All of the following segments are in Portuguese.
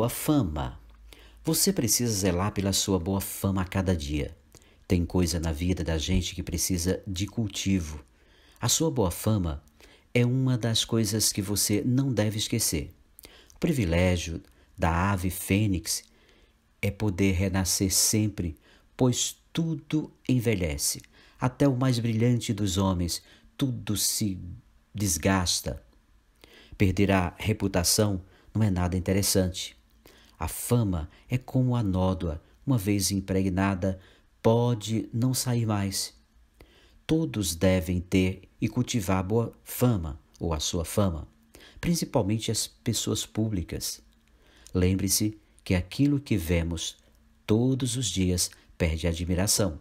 boa fama. Você precisa zelar pela sua boa fama a cada dia. Tem coisa na vida da gente que precisa de cultivo. A sua boa fama é uma das coisas que você não deve esquecer. O privilégio da ave fênix é poder renascer sempre, pois tudo envelhece. Até o mais brilhante dos homens, tudo se desgasta. Perder a reputação não é nada interessante. A fama é como a nódoa, uma vez impregnada, pode não sair mais. Todos devem ter e cultivar boa fama, ou a sua fama, principalmente as pessoas públicas. Lembre-se que aquilo que vemos todos os dias perde admiração.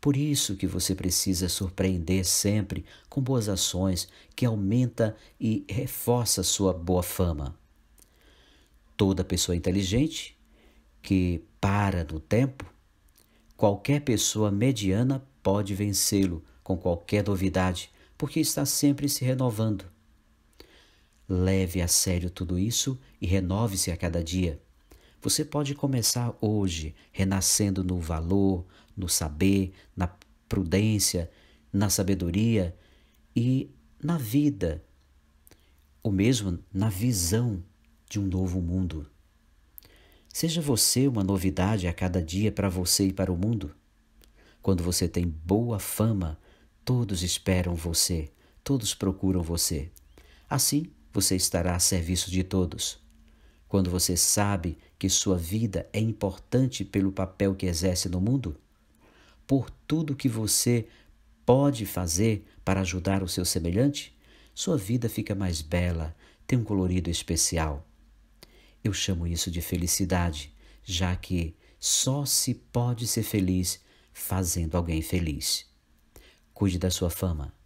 Por isso que você precisa surpreender sempre com boas ações que aumenta e reforça sua boa fama toda pessoa inteligente que para no tempo, qualquer pessoa mediana pode vencê-lo com qualquer novidade, porque está sempre se renovando. Leve a sério tudo isso e renove-se a cada dia. Você pode começar hoje, renascendo no valor, no saber, na prudência, na sabedoria e na vida, ou mesmo na visão de um novo mundo. Seja você uma novidade a cada dia para você e para o mundo. Quando você tem boa fama, todos esperam você, todos procuram você. Assim, você estará a serviço de todos. Quando você sabe que sua vida é importante pelo papel que exerce no mundo, por tudo que você pode fazer para ajudar o seu semelhante, sua vida fica mais bela, tem um colorido especial. Eu chamo isso de felicidade, já que só se pode ser feliz fazendo alguém feliz. Cuide da sua fama,